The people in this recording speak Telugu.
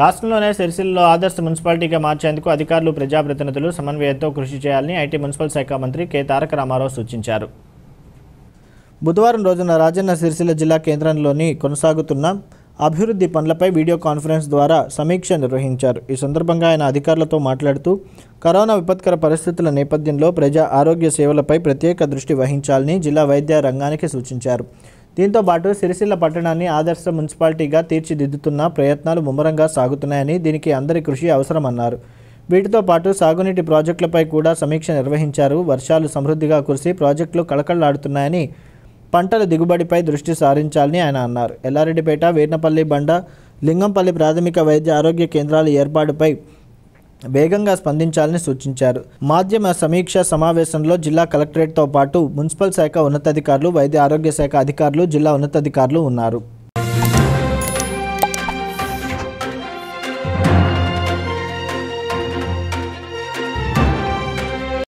రాష్ట్రంలోనే సిరిసిల్లలో ఆదర్శ మున్సిపాలిటీగా మార్చేందుకు అధికారులు ప్రజాప్రతినిధులు సమన్వయంతో కృషి చేయాలని ఐటీ మున్సిపల్ శాఖ మంత్రి కె తారక రామారావు సూచించారు బుధవారం రోజున రాజన్న సిరిసిల్ల జిల్లా కేంద్రంలోని కొనసాగుతున్న అభివృద్ధి పనులపై వీడియో కాన్ఫరెన్స్ ద్వారా సమీక్ష నిర్వహించారు ఈ సందర్భంగా ఆయన అధికారులతో మాట్లాడుతూ కరోనా విపత్కర పరిస్థితుల నేపథ్యంలో ప్రజా ఆరోగ్య సేవలపై ప్రత్యేక దృష్టి వహించాలని జిల్లా వైద్య రంగానికి సూచించారు దీంతో పాటు సిరిసిల్ల పట్టణాన్ని ఆదర్శ మున్సిపాలిటీగా తీర్చిదిద్దుతున్న ప్రయత్నాలు ముమ్మరంగా సాగుతున్నాయని దీనికి అందరి కృషి అవసరమన్నారు వీటితో పాటు సాగునీటి ప్రాజెక్టులపై కూడా సమీక్ష నిర్వహించారు వర్షాలు సమృద్ధిగా కురిసి ప్రాజెక్టులు కళకళలాడుతున్నాయని పంటల దిగుబడిపై దృష్టి సారించాలని ఆయన అన్నారు ఎల్లారెడ్డిపేట వీర్నపల్లి బండ లింగంపల్లి ప్రాథమిక వైద్య ఆరోగ్య కేంద్రాల ఏర్పాటుపై వేగంగా స్పందించాలని సూచించారు మాధ్యమ సమీక్ష సమావేశంలో జిల్లా కలెక్టరేట్తో పాటు మున్సిపల్ శాఖ ఉన్నతాధికారులు వైద్య ఆరోగ్య శాఖ అధికారులు జిల్లా ఉన్నతాధికారులు ఉన్నారు